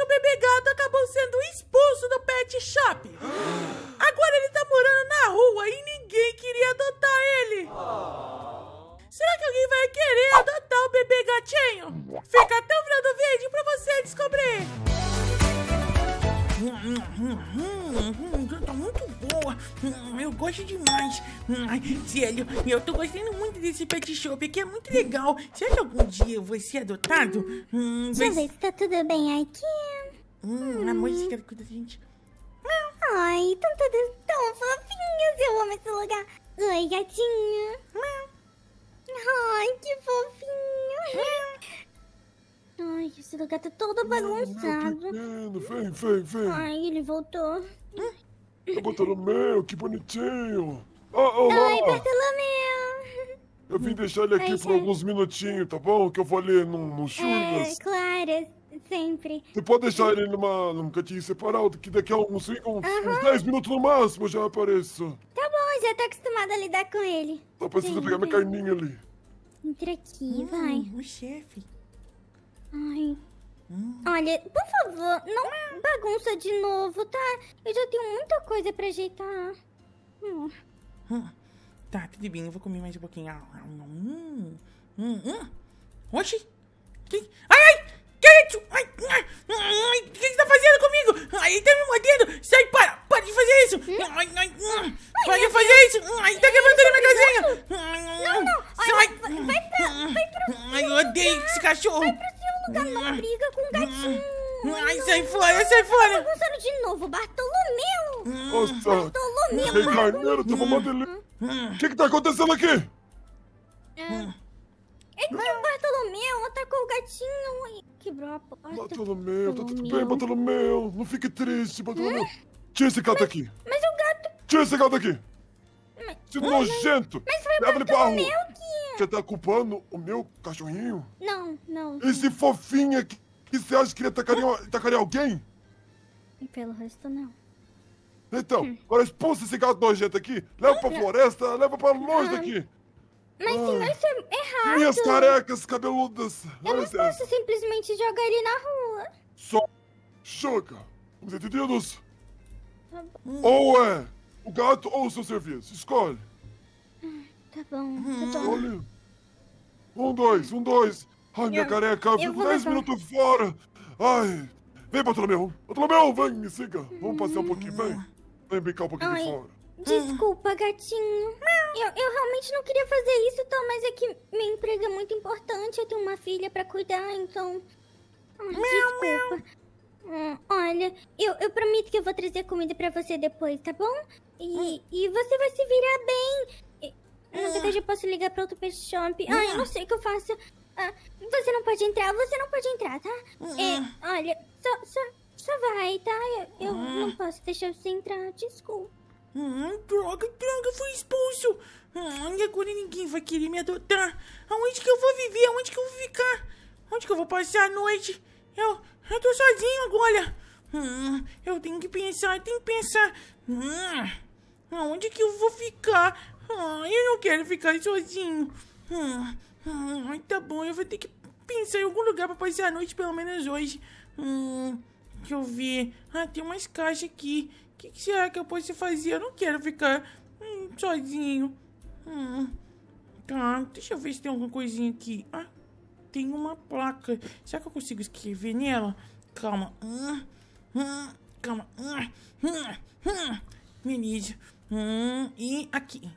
O bebê gato acabou sendo expulso do pet shop. Agora ele tá morando na rua e ninguém queria adotar ele. Será que alguém vai querer adotar o bebê gatinho? Fica até o final do vídeo pra você descobrir. Hum, eu gosto demais. Hum, sério, eu tô gostando muito desse pet shop aqui, é muito legal. Será que algum dia eu vou ser adotado? Hum, Deixa eu ver se tá tudo bem aqui. Hum, a música cuida da gente. Ai, estão todas tão fofinhas. Eu amo esse lugar. Oi, gatinho. Ai, que fofinho. Ai, esse lugar tá todo bagunçado. Vem, vem, vem. Ai, ele voltou. Hum? Eu tá meio, que bonitinho! Oh, oh, Oi, Bartolomeu! Eu vim deixar ele aqui Oi, por alguns minutinhos, tá bom? Que eu vou ali num, num churras. É, claro, sempre. Você pode deixar ele numa, num cantinho separado, que daqui a uns, uns, Aham. uns 10 minutos no máximo eu já apareço. Tá bom, já tô acostumada a lidar com ele. Só precisa pegar minha carninha ali. Entra aqui, hum, vai. o chefe. Ai, Olha, por favor, não bagunça de novo, tá? Eu já tenho muita coisa pra ajeitar. Hum. hum. Tá, tudo tá bem, eu vou comer mais um pouquinho. Ah, ah, hum, hum, hum. Oxi! Que... Ai, é ai! Que isso? Ai, ai, o que você tá fazendo comigo? Ai, tá me mordendo! Sai, para! Para de fazer isso! Hum? Ai, ai, hum. ai, para de fazer isso! Ai, tá quebrando minha casinha! Não, não! Sai! Vai, vai pra, vai pro... Ai, eu odeio tá? esse cachorro! Vai pro todo lugar uma ah, briga com o ah, gatinho. Ai, sai fora, sai fora. Tá bagunçando de novo, Bartolomeu. Ah. Nossa. Bartolomeu. Ei, Carneiro, O que que tá acontecendo aqui? É, é. que o Bartolomeu atacou o gatinho e quebrou a porta. Bartolomeu, tá tudo bem, Bartolomeu. Não fique triste, Bartolomeu. Tira esse gato mas, aqui. Mas o gato... Tira esse gato daqui. Mas, nojento. Mas foi o Bartolomeu, você tá culpando o meu cachorrinho? Não, não. Esse fofinho aqui, que você acha que ele atacaria, atacaria alguém? Pelo resto, não. Então, hum. agora expulsa esse gato nojento aqui, leva pra ah. floresta, leva pra longe ah. daqui. Mas ah. senão isso é errado. Minhas carecas cabeludas. Eu não é. posso simplesmente jogar ele na rua. Só joga. Vamos entendidos? Tá Ou é o gato ou o seu serviço. Escolhe. Tá bom, tá uhum. bom. Olha. Um, dois, um, dois. Ai, minha eu, careca, eu fico dez minutos fora. Ai. Vem, Bartolomeu. Bartolomeu, vem, me siga. Vamos passear um pouquinho, vem. Hum. Vem brincar um pouquinho Ai, fora. Desculpa, hum. gatinho. Eu, eu realmente não queria fazer isso, Tom, mas é que minha empresa é muito importante. Eu tenho uma filha pra cuidar, então... Ai, desculpa. Hum, olha, eu, eu prometo que eu vou trazer comida pra você depois, tá bom? E, hum. e você vai se virar bem. Ah. Tá eu não sei eu já posso ligar pra outro peixe shop. Ai, eu não ah. sei o que eu faço. Ah, você não pode entrar, você não pode entrar, tá? É, ah. olha, só, só, só vai, tá? Eu, eu não posso deixar você entrar, desculpa. Hum, droga, droga, fui expulso. Hum, e agora ninguém vai querer me adotar. Aonde que eu vou viver? Aonde que eu vou ficar? Onde que eu vou passar a noite? Eu, eu tô sozinho agora. Hum, eu tenho que pensar, eu tenho que pensar. Hum, aonde que eu vou ficar? Ah, eu não quero ficar sozinho. Ah, ah, tá bom, eu vou ter que pensar em algum lugar pra passar a noite, pelo menos hoje. Hum, deixa eu ver. Ah, tem umas caixas aqui. O que, que, será que eu posso fazer? Eu não quero ficar hum, sozinho. Hum, tá, deixa eu ver se tem alguma coisinha aqui. Ah, tem uma placa. Será que eu consigo escrever nela? Calma. Hum, hum, calma. Hum, hum, hum. Beleza. Hum, e aqui.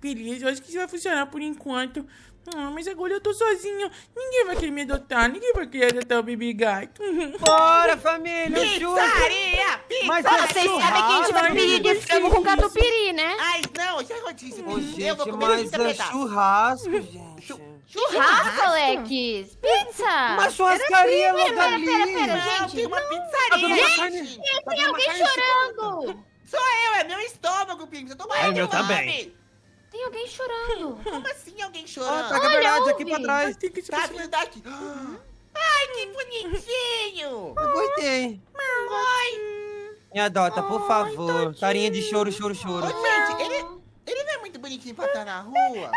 Beleza, uhum. acho que isso vai funcionar por enquanto. Ah, mas agora eu tô sozinho. Ninguém vai querer me adotar. Ninguém vai querer adotar o bebê gato. Bora, família! Pizzaria! Pizzaria! Mas é vocês sabem que a gente vai pedir de é frango com catupiry, né? Ai, não. Já eu disse. gente, eu vou comer mas é churrasco, gente. churrasco, Alex! Pizza! Uma churrascaria logo pera, ali! Pera, pera, pera, gente! tem uma pizzaria! Gente, tem alguém chorando! Sou eu, é meu estômago, Pim. Eu tô morrendo é, de fome. Tá bem. Tem alguém chorando. Como assim alguém chorando? Ah, tá Olha, a verdade aqui pra trás. Tem que tirar a tá aqui. Uhum. Ai, que bonitinho. Eu gostei. Mãe. Me adota, por favor. Ai, Carinha de choro, choro, choro. Ô, gente, ele, ele não é muito bonitinho pra estar na rua.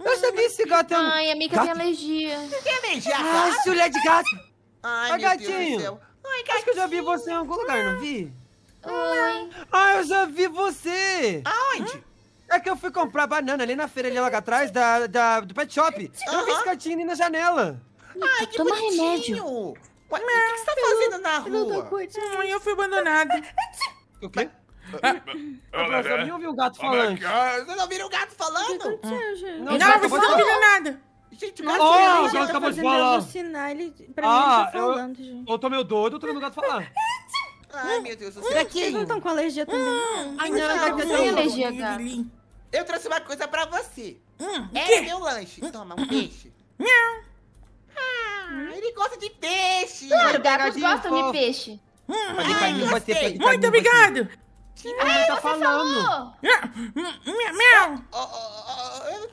Eu sabia esse gato. É Ai, amiga, gato. tem alergia. Você tem alergia? Ai, chulé ah, de gato. Ai, gatinho. Deus Ai, gatinho. Acho que eu já vi você em algum lugar, não vi? Oi. Ah, eu já vi você. Aonde? É que eu fui comprar banana ali na feira ali logo atrás da, da, do pet shop. Eu vi fiz ali na janela. Ai, que Toma bonitinho. remédio. Ué, o que, você tá fazendo na rua? Hum, eu fui abandonada. o quê? Ah, você não ouviu o gato falando? Vocês não ouviram o gato falando? Hum. Não, não você não ouviu nada. Gente, mas oh, o gato acabou de falar. Alucinar, ele, pra ah, mim, eu, falando, gente. eu tô meio doido, eu tô vendo o gato falar. Ai, meu Deus do céu. Vocês não estão com alergia também? Ah, Ai, não, eu tenho tá alergia, gato. Eu trouxe uma coisa pra você. Hum, é meu lanche. Hum, Toma, um hum, hum. peixe. Não. Ah, ele gosta de peixe. Claro, gatos gostam de, peixe. Hum, ai, mim, você, Muito obrigado. Que ai, tá falando? Miau! Oh, oh, oh, eu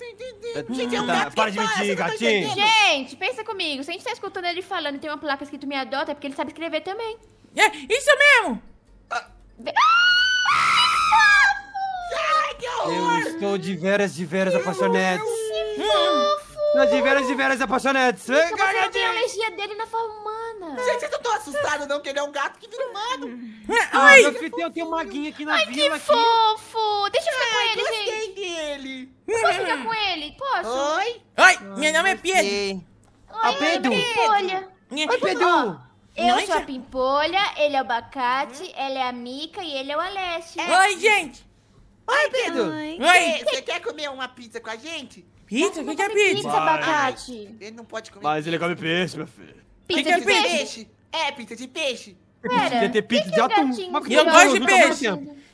tá, Gente, é um tá, gato tá, para de mentir, gatinho. Gente, pensa comigo. Se a gente tá escutando ele falando e tem uma placa escrito me adota, é porque ele sabe escrever também. É, isso mesmo! Estou de veras, de veras apaixonados. Hum. Estou de veras, de veras apaixonados. Vem cá, gatinho. a energia dele na forma humana. Gente, eu não tô assustado não, que ele é um gato que vira humano. É, ah, Ai, eu meu filho, eu tenho uma aqui na Ai, vila. Ai, que fofo. Deixa eu ficar Ai, é, com ele, gente. Gostei dele. Eu posso ficar com ele? Posso? Oi? Ai, meu nome é Pedro. Oi, ah, Pedro. É Pedro. Oi, Pedro. Eu sou a Pimpolha, ele é o Abacate, hum? ela é a Mica e ele é o Aleste. É. Oi, gente! Oi, Pedro! Oi. Você quer comer uma pizza com a gente? Pizza? O que, que é pizza? Pizza, abacate. Ele não pode comer. Mas ele come peixe, meu filho. Pizza, é de peixe? peixe? É, pizza de peixe. Pera, ter pizza que de é atum. Eu gosto de peixe.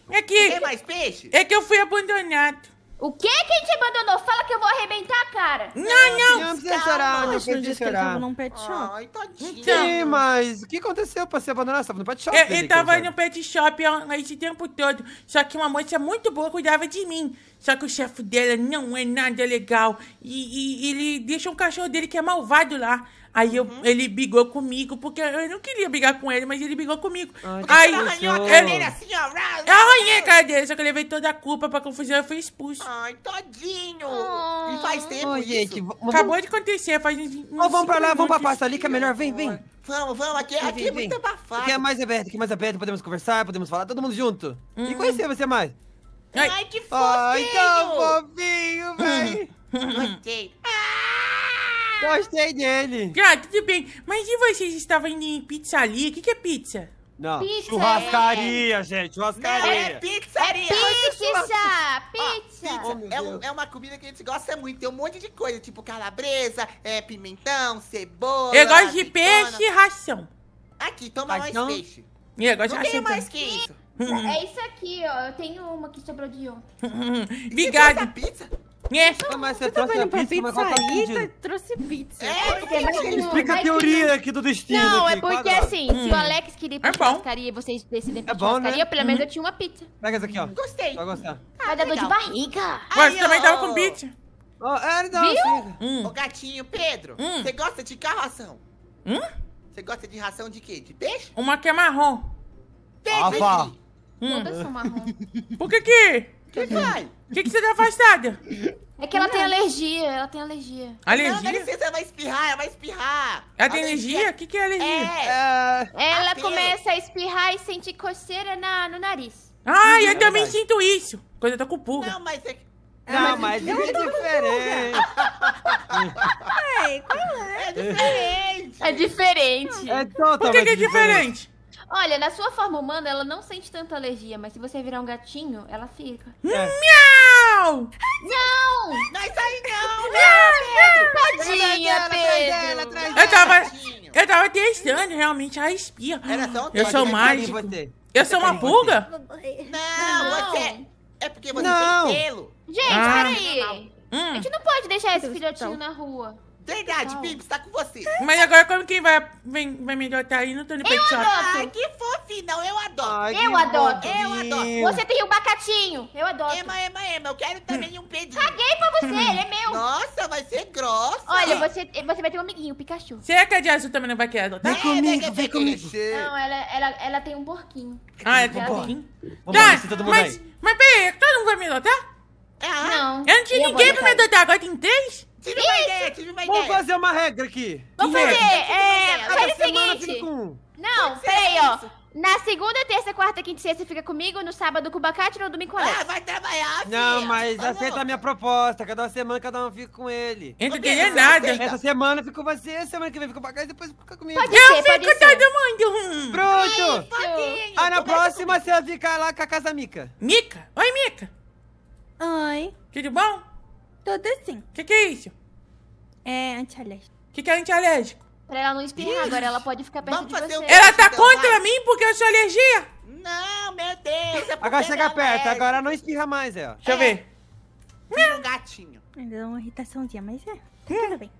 É que, é mais peixe? É que eu fui abandonado. O que que a gente abandonou? Fala que eu vou arrebentar a cara. Não, não. Não precisa chorar, não precisa disse chorar. Que pet shop. Ai, tadinho. Sim, mas o que aconteceu pra você abandonar? Você tava no pet shop. Eu, ele tava no pet shop esse tempo todo. Só que uma moça muito boa cuidava de mim. Só que o chefe dela não é nada legal. E, e ele deixa um cachorro dele que é malvado lá. Aí eu, uhum. ele brigou comigo, porque eu não queria brigar com ele, mas ele brigou comigo. Ai, aí você arranhou a cadeira assim, ó. Eu arranhei a cadeira, só que eu levei toda a culpa pra confusão e fui expulso. Ai, todinho. Oh. E faz tempo oh, gente, Acabou de acontecer, faz uns, uns oh, Vamos pra lá, vamos pra pasta ali, que é melhor. Vem, vem. Vamos, vamos. Aqui, é aqui vem, é muito abafado. Aqui é mais aberto, aqui é mais aberto. Podemos conversar, podemos falar, todo mundo junto. E uhum. conhecer você mais. Ai, Ai que fofinho. Ai, tão fofinho, velho. Gostei. Gostei dele. Ah, tudo bem. Mas e vocês estavam indo em ali? O que, que é pizza? Não, Pizza, churrascaria, é. gente, churrascaria. Não, é pizzaria. É pizza, pizza. Ah, pizza. Oh, é, é, uma comida que a gente gosta muito, tem um monte de coisa, tipo calabresa, é, pimentão, cebola. Eu gosto de peixe e ração. Aqui, toma ração? mais peixe. Eu gosto Não de ração. mais que isso. Hum. É isso aqui, ó, eu tenho uma que sobrou de ontem. Obrigado. É pizza? Yes. É. Ah, mas você, você tá trouxe a pizza, pizza aí, tá, trouxe pizza. É, porque é, Explica a teoria aqui do destino. Não, aqui, é porque quadrado. assim, hum. se o hum. Alex queria ir é e vocês decidem pra é bom, né? pelo menos uhum. eu tinha uma pizza. Pega essa aqui, ó. Gostei. Vai gostar. Ah, Vai dar dor de barriga. Mas você também tava com pizza. Oh, ah, não, Viu? Hum. Ô, gatinho, Pedro, hum. você gosta de carração? Hum? Você gosta de ração de quê? De peixe? Uma que é marrom. Peixe! Todas hum. são marrom. Por que que... Que vai? O que, que você tá afastada? É que ela tem alergia, ela tem alergia. Não, dá Alergia? licença, ela vai espirrar, ela vai espirrar. Ela tem alergia? O que, que é alergia? É, é. é Ela começa a espirrar e sentir coceira na, no nariz. Ai, uhum. eu também sinto isso. Quando eu tô com pulga. não, mas é... não, mas é diferente. qual é? É diferente. É diferente. É Por totalmente que, que é diferente. diferente? Olha, na sua forma humana, ela não sente tanta alergia, mas se você virar um gatinho, ela fica. É. Miau! Não! Mas aí não! Né? Não, Pedro! Tadinha, atrás Pedro! Dela, atrás dela, eu tava... Eu tava testando realmente a espia. Era eu sou mágico. Você. Eu sou uma tá pulga? Não, não, você... É, é porque você não. tem pelo. Gente, ah. peraí. Hum. A gente não pode deixar esse filhotinho então. na rua. Verdade, Bibi, tá com você. Mas agora como quem vai, vem, vai me adotar tá aí no Tony Pet Shop? Adoto. Ai, que fofinho. Eu adoto. Ai, eu adoto. Eu adoto. Você tem um bacatinho. Eu adoto. Ema, Ema, Ema, eu quero também um pedinho. Caguei pra você, ele é meu. Nossa, vai ser grossa. Olha, você, você vai ter um amiguinho, o Pikachu. Será que a de azul também não vai querer adotar? É, vem comigo, vem comigo. Não, ela, ela, ela tem um porquinho. Ah, é ela tem um porquinho? Tá, mas, mas peraí, todo mundo vai me adotar? É, ah. Não. Eu não tinha ninguém pra me adotar, agora tem três? Tive uma ideia, tive uma ideia. Vamos fazer uma regra aqui. Vamos é? fazer. É, é, faz o seguinte. Com... Não, peraí, ó. Na segunda, terça, quarta, quinta e sexta fica comigo, no sábado com o Bacate, no domingo com ele. Ah, vai trabalhar, filho. Não, mas aceita não. a minha proposta. Cada semana, cada um fica com ele. Entre quem é nada. Essa semana fica com você, semana que vem fica com o Bacate, depois fica comigo. Pode eu ser, fico todo mundo. Pronto. ah, na próxima você vai ficar lá com a casa Mica. Mica? Oi, Mica. Oi. Tudo bom? toda assim. O que, que é isso? É antialérgico. O que, que é antialérgico? Pra ela não espirrar agora, ela pode ficar perto vamos de fazer você. Ela tá então, contra mim porque eu sou alergia? Não, meu Deus. É Agora chega é perto, agora não espirra mais, ela. É. ó. Deixa eu é. ver. Vira um gatinho. Ainda dá uma irritaçãozinha, mas é. Tá hum. Tudo bem.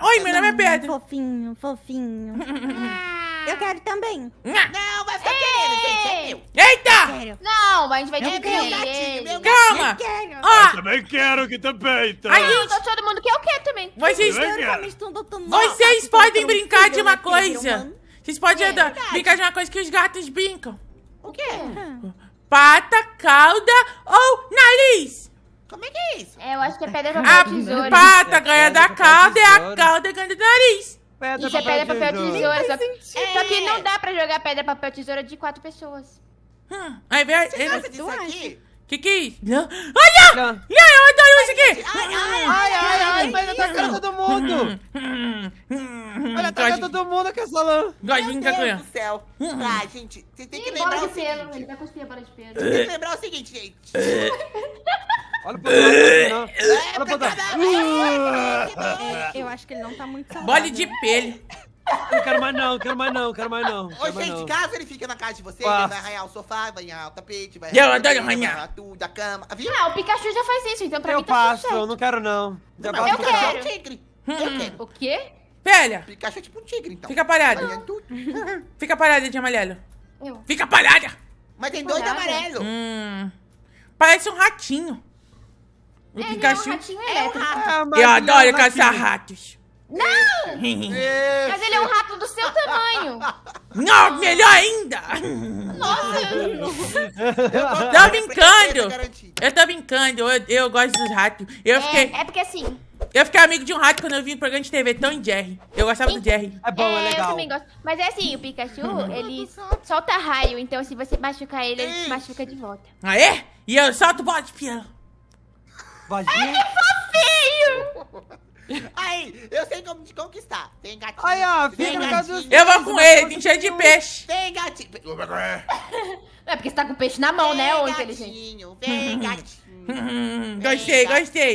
Oi, meu nome é Pedro. Fofinho, fofinho. Eu quero também. Não, é meu. Eita! Não, mas a gente vai dividir ele. Calma! Ah, Eu também quero que também, então. A gente- todo mundo quer o quê também. Vocês, vocês podem brincar de uma coisa. Vocês podem brincar de uma coisa que os gatos brincam. O quê? Pata, cauda ou nariz. Como é que é isso? É, eu acho que é pedra, papel, A pata ganha da é cauda e é a cauda ganha do nariz. Pedra, Isso é papel, é pedra, papel, tesoura. Só... só, que não é. dá pra jogar pedra, papel, tesoura de quatro pessoas. Hum. Aí vem... Você disso aqui? Que que é isso? Olha! Olha, eu adoro então, isso aqui! Ai, ai, ai, ai, ai mas todo mundo! Hum, hum, hum, olha, atacando todo mundo com essa é lã! Meu Deus do céu! Ah, gente, você tem que lembrar o seguinte... Ele a bola de pelo. Tem que lembrar o seguinte, gente. Olha pro Renan. Tá assim, é, olha pro Eu acho que ele não tá muito saudável. Bole de pele. Não quero mais não, quero mais não, quero mais não. Ô, gente, não. caso ele fique na casa de vocês, ah. ele vai arranhar o sofá, vai arranhar o tapete, vai arranhar, eu tapete, arranhar. Vai arranhar tudo, a cama. Viu? Ah, o Pikachu já faz isso, então pra eu mim tá passo, Eu passo, não quero não. Já não eu quero. É um tigre. Hum. Eu quero. O quê? Velha. Pikachu é tipo um tigre, então. Fica parada. Fica parada, de amarelo. Eu. Fica parada. Mas tem dois amarelos. amarelo. Hum. Parece um ratinho. Ele é Pikachu. ratinho é elétrico. Ah, eu adoro caçar ratos. Não! Mas ele é um rato do seu tamanho. Não, melhor ainda! Nossa! Eu tô brincando! Eu tô brincando, eu, eu gosto dos ratos. Eu é, fiquei... é porque assim, eu fiquei amigo de um rato quando eu vi um programa de TV, Tão em Jerry. Eu gostava do Jerry. É bom, é, é legal. Eu também gosto. Mas é assim, o Pikachu, ele solta raio. Então, se você machucar ele, ele te machuca de volta. Ah, é? E eu solto bola de piano. Vagina. Ai, é que fofinho! Aí, eu sei como te conquistar. Vem gatinho. Aí, ó, fica no caso dos... Eu vou com ele, tem cheio de peixe. Vem gatinho. É porque você tá com o peixe na mão, né, vem né, ô inteligente? Vem gatinho, vem gatinho. Gostei, gostei.